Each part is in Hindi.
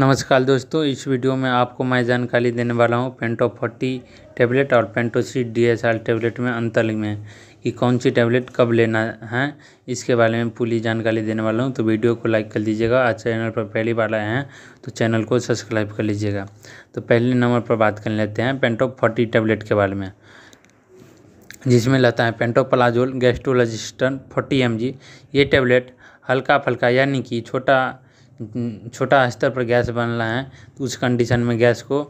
नमस्कार दोस्तों इस वीडियो में आपको मैं जानकारी देने वाला हूँ पेंटो फोर्टी टैबलेट और Pantocid D S R tablet में अंतर में कि कौन सी टैबलेट कब लेना है इसके बारे में पूरी जानकारी देने वाला हूँ तो वीडियो को लाइक कर लीजिएगा आज चैनल पर पहली बार आए हैं तो चैनल को सब्सक्राइब कर लीजिएगा तो पहले नंबर पर बात कर लेते हैं पेंटो फोर्टी टैबलेट के बारे में जिसमें लगता है pantoprazole gastro resistant forty M ये टैबलेट हल्का फल्का यानी कि छोटा छोटा स्तर पर गैस बन रहा है तो उस कंडीशन में गैस को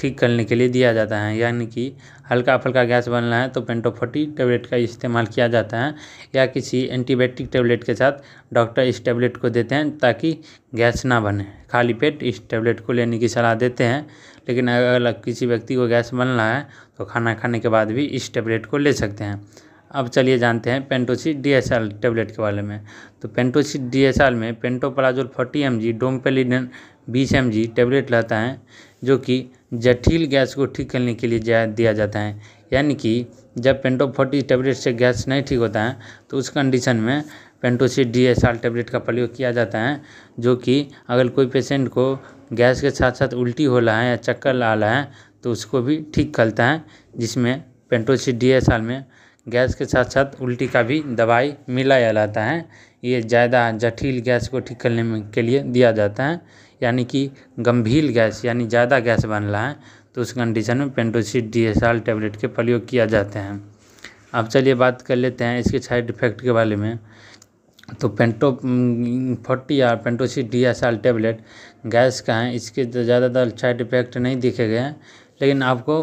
ठीक करने के लिए दिया जाता है यानी कि हल्का फुल्का गैस बन रहा है तो पेंटोफोटी टेबलेट का इस्तेमाल किया जाता है या किसी एंटीबायोटिक टैबलेट के साथ डॉक्टर इस टेबलेट को देते हैं ताकि गैस ना बने खाली पेट इस टेबलेट को लेने की सलाह देते हैं लेकिन अगर किसी व्यक्ति को गैस बन रहा है तो खाना खाने के बाद भी इस टेबलेट को ले सकते हैं अब चलिए जानते हैं Pantocid D S L tablet के बारे में तो पेंटोसी डी एस आर में पेंटोपलाजोल फोर्टी एम जी डोमपेलिडन बीस एम जी टेबलेट रहता है जो कि जटिल गैस को ठीक करने के लिए दिया जाता है यानी कि जब पेंटो फोर्टी टेबलेट से गैस नहीं ठीक होता है तो उस कंडीशन में Pantocid D S R tablet का प्रयोग किया जाता है जो कि अगर कोई पेशेंट को गैस के साथ साथ उल्टी हो रहा है या चक्कर ला रहा है तो उसको भी ठीक करता है जिसमें पेंटोसी डी एस आर में गैस के साथ साथ उल्टी का भी दवाई मिलाया जाता है ये ज़्यादा जटिल गैस को ठीक करने में के लिए दिया जाता है यानी कि गंभीर गैस यानी ज़्यादा गैस बन रहा है तो उस कंडीशन में Pantocid D S R tablet के प्रयोग किया जाते हैं अब चलिए बात कर लेते हैं इसके साइड इफेक्ट के बारे में तो पेंटो फोर्टी आर Pantocid D S R tablet gas का है इसके ज़्यादातर साइड इफेक्ट नहीं दिखे गए हैं लेकिन आपको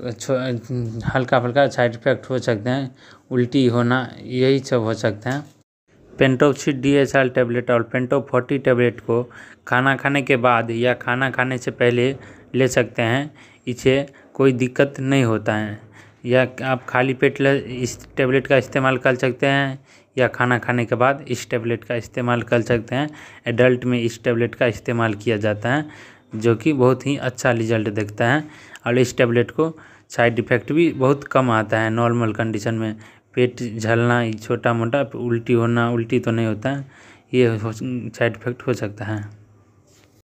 हल्का फुल्का साइड इफेक्ट हो सकते हैं उल्टी होना यही सब हो सकते हैं Pantocid D S R tablet और पेंटो फोर्टी टेबलेट को खाना खाने के बाद या खाना खाने से पहले ले सकते हैं इसे कोई दिक्कत नहीं होता है या आप खाली पेट ले इस टेबलेट का इस्तेमाल कर सकते हैं या खाना खाने के बाद इस टेबलेट का इस्तेमाल कर सकते हैं एडल्ट में इस टेबलेट का इस्तेमाल किया जाता है जो कि बहुत ही अच्छा रिजल्ट देखता है और इस टेबलेट को साइड इफ़ेक्ट भी बहुत कम आता है नॉर्मल कंडीशन में पेट झलना छोटा मोटा उल्टी होना उल्टी तो नहीं होता है ये साइड इफ़ेक्ट हो सकता है